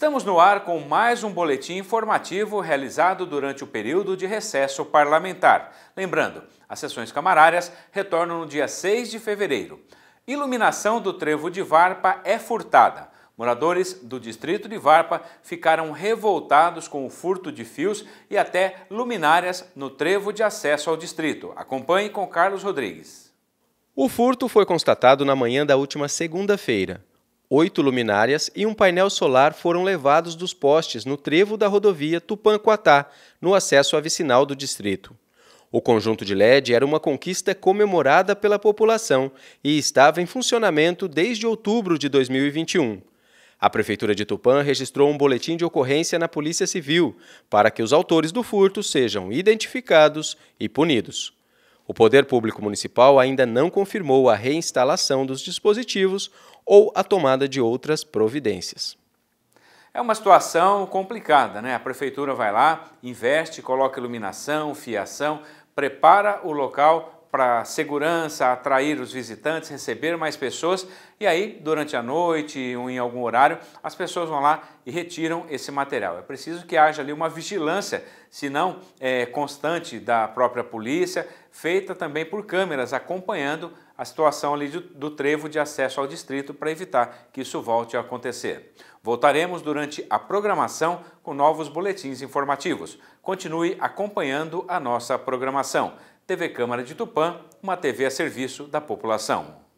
Estamos no ar com mais um boletim informativo realizado durante o período de recesso parlamentar. Lembrando, as sessões camarárias retornam no dia 6 de fevereiro. Iluminação do trevo de Varpa é furtada. Moradores do distrito de Varpa ficaram revoltados com o furto de fios e até luminárias no trevo de acesso ao distrito. Acompanhe com Carlos Rodrigues. O furto foi constatado na manhã da última segunda-feira. Oito luminárias e um painel solar foram levados dos postes no trevo da rodovia tupã coatá no acesso à vicinal do distrito. O conjunto de LED era uma conquista comemorada pela população e estava em funcionamento desde outubro de 2021. A Prefeitura de Tupã registrou um boletim de ocorrência na Polícia Civil para que os autores do furto sejam identificados e punidos. O Poder Público Municipal ainda não confirmou a reinstalação dos dispositivos ou a tomada de outras providências. É uma situação complicada, né? A prefeitura vai lá, investe, coloca iluminação, fiação, prepara o local para segurança, atrair os visitantes, receber mais pessoas. E aí, durante a noite ou em algum horário, as pessoas vão lá e retiram esse material. É preciso que haja ali uma vigilância, se não é, constante, da própria polícia, feita também por câmeras acompanhando a situação ali do, do trevo de acesso ao distrito para evitar que isso volte a acontecer. Voltaremos durante a programação com novos boletins informativos. Continue acompanhando a nossa programação. TV Câmara de Tupã, uma TV a serviço da população.